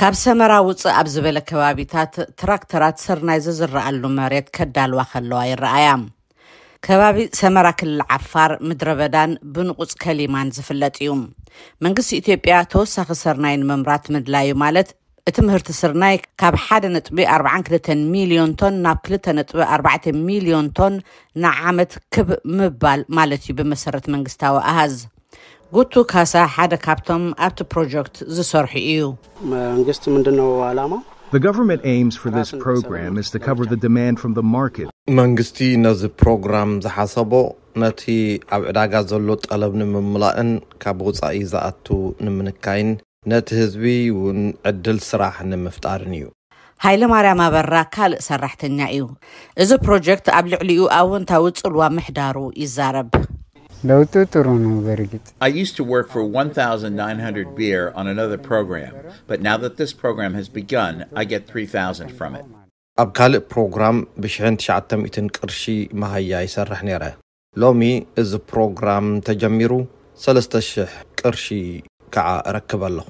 ካብ ሰመራ ውፅእ ኣብ ዝበለ ከባቢታት ትራክተራት ስርናይ ዝዝረኣሉ መሬት ከዳልዋ ከለዋ ይረኣያ ከባቢ ሰመራ ክልል ዓፋር ምድረ በዳን ብንቁፅ ከሊማን ዝፍለጥ እዩ መንግስቲ ኢትዮጵያ ተወሳኺ ስርናይ ንምምራት ምድላዩ ማለት እቲ ምህርቲ ስርናይ ካብ 1.42 ሚልዮን ቶን ናብ 2.4 ሚልዮን ቶን ንዓመት ክብ ምባል ማለት እዩ ብመሰረት መንግስታዊ ኣሃዝ ጉቱ ካሳ ሓደ ካብቶም ኣብቲ ፕሮጀክት ዝሰርሑ እዩ መንግስቲ ምንድነው ዓላማ The government aims for this program is to cover the demand from the market. መንግስቲ ነዚ ፕሮግራም ዝሓሰቦ ነቲ ኣብ ዕዳጋ ዘሎ ጠለብ ንምምላእን ካብ ወፃኢ ዝኣቱ ንምንካይን ነቲ ህዝቢ እውን ዕድል ስራሕ ንምፍጣርን እዩ ሃይለማርያም ኣበራ ካልእ ሰራሕተኛ እዩ እዚ ፕሮጀክት ኣብ ልዕሊኡ ኣወንታዊ ፅልዋ ምሕዳሩ ይዛረብ ለውጡ ጥሩ ነው በእርግጥ I used to work for 1900 beer on another program but now that this program has begun I get 3000 from it ኣብ ካልእ ፕሮግራም ብ1900 ቅርሺ መሃያ ይሰርሕ ነይረ ሎሚ እዚ ፕሮግራም ተጀሚሩ 3000 ቅርሺ ከዓ ረክብ ኣለኹ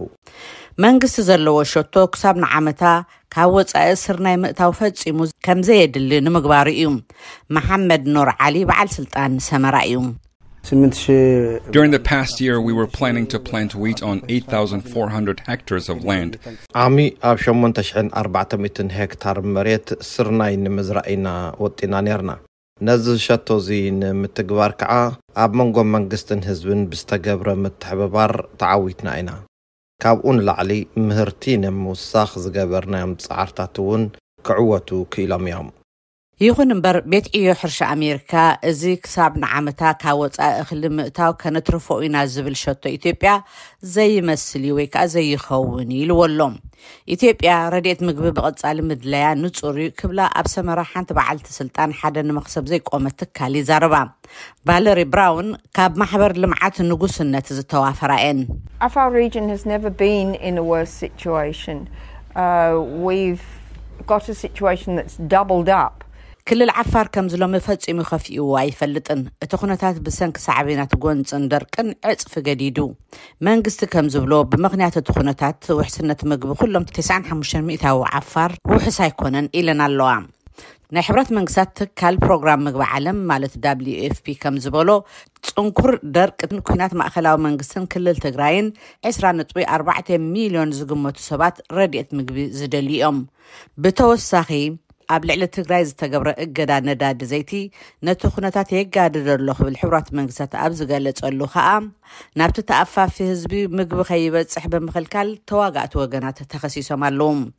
መንግስቲ ዘለዎ ሸቶ ክሳብ ንዓመታ ካብ ወፃኢ ስርናይ ምእታው ፈፂሙ ከም ዘየድሊ ንምግባሩ እዩ መሓመድ ኖር ዓሊ በዓል ስልጣን ሰመራ እዩ During the past year, we were planning to plant wheat on 8,400 hectares of land. عمي أب شمون تشعن 400 هكتار مريت سرناي نمزرعينا وطينا نيرنا نزل شتو زي نمتقبار كعا أب منقو منقستن هزبن بستقبر متحببار تعويتنا إنا ካብኡ ንላዕሊ ምህርቲ ንምውሳኽ ዝገበርናዮም ፃዕርታት እውን ክዕወቱ ክኢሎም እዮም ይኹን እምበር ቤት ዕዮ ሕርሻ ኣሜሪካ እዚ ክሳብ ንዓመታ ካብ ወፃኢ እኽሊ ምእታው ከነትርፎ ኢና ዝብል ሸቶ ኢትዮጵያ ዘይመስል እዩ ወይ ከዓ ዘይኸውን ኢልዎ ኣሎም ኢትዮጵያ ረድኤት ምግቢ ብቐጻሊ ምድለያ ንጹር እዩ ክብላ ኣብ ሰመራ ሓንቲ በዓልቲ ስልጣን ሓደ ንመኽሰብ ዘይቆመ ትካል ይዛረባ ቫለሪ ብራውን ካብ ማሕበር ልምዓት ንጉስነት ዝተዋፈራ እየን got a situation that's doubled up ክልል ዓፋር ከም ዝሎሚ ፈፂሙ ከፊእዎ ኣይፈልጥን እቲ ኩነታት ብሰንኪ ሳዕቤናት ጎንፅን ደርቅን ዕፅፊ ገዲዱ መንግስቲ ከም ዝብሎ ብምክንያት እቲ ኩነታት ውሕስነት ምግቢ ኩሎም 95 ሚእታዊ ዓፋር ውሕስ ኣይኮነን ኢለን ኣለዋ ናይ ሕብረት መንግስታት ትካል ፕሮግራም ምግቢ ዓለም ማለት ዳብሊዩ ኤፍፒ ከም ዝበሎ ፅንኩር ደርቅን ኩናት ማእከላዊ መንግስትን ክልል ትግራይን 20.4 ሚሊዮን ዝግመቱ ሰባት ረድኤት ምግቢ ዝደልዩ እዮም ብተወሳኺ أب لعلة تقرأي زتقبر إقدا نداد زيتي نتو خنتات يقاد درلوخ بالحورات منقسات أبزو قالت قلو خاقام نابتو تأفا في هزبي مقب خيبات سحب مخلكال تواقعت وقنات تخسيسو مالوم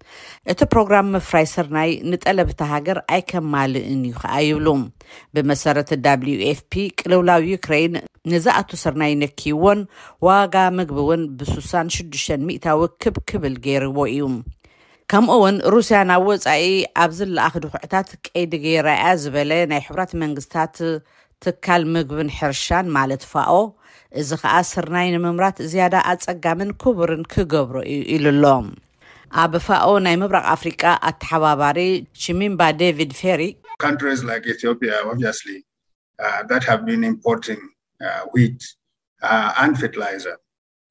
إتو بروغرام مفراي سرناي نتقلب تهاجر أي كم مالي إنيو خايبلوم بمسارة WFP كلولاو يوكرين نزاقتو سرناي نكيوون واقا مقبوون بسوسان شدشان ميتاو كب كب الجير وويوم ከምኡውን ሩስያ ናብ ወፃኢ ኣብ ዝለኣኽ ድኩዕታት ቀይዲ ገይራ እያ ዝበለ ናይ ሕቡራት መንግስታት ትካል ምግብን ሕርሻን ማለት ፋኦ እዚ ከዓ ስርናይ ንምምራት ዝያዳ ኣፀጋምን ክቡርን ክገብሮ እዩ ኢሉ ኣሎም ኣብ ፋኦ ናይ ምብራቅ ኣፍሪቃ ኣተሓባባሪ ሽሚምባ ዴቪድ ፌሪ countries like Ethiopia, obviously, uh, that have been importing uh, wheat uh, and fertilizer.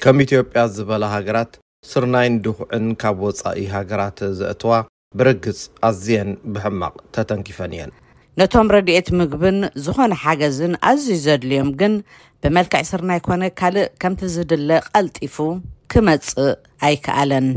ከም ኢትዮጵያ ዝበላ ሃገራት ስርናይን ድኹዕን ካብ ወጻኢ ሃገራት ዘእትዋ ብርግጽ ኣዝየን ብሕማቕ ተተንኪፈን እየን ነቶም ረድኤት ምግብን ዝኾነ ሓገዝን ኣዝዩ ዘድልዮም ግን ብመልክዕ ስርናይ ኮነ ካልእ ከምቲ ዝድለ ቐልጢፉ ክመጽእ ኣይከኣለን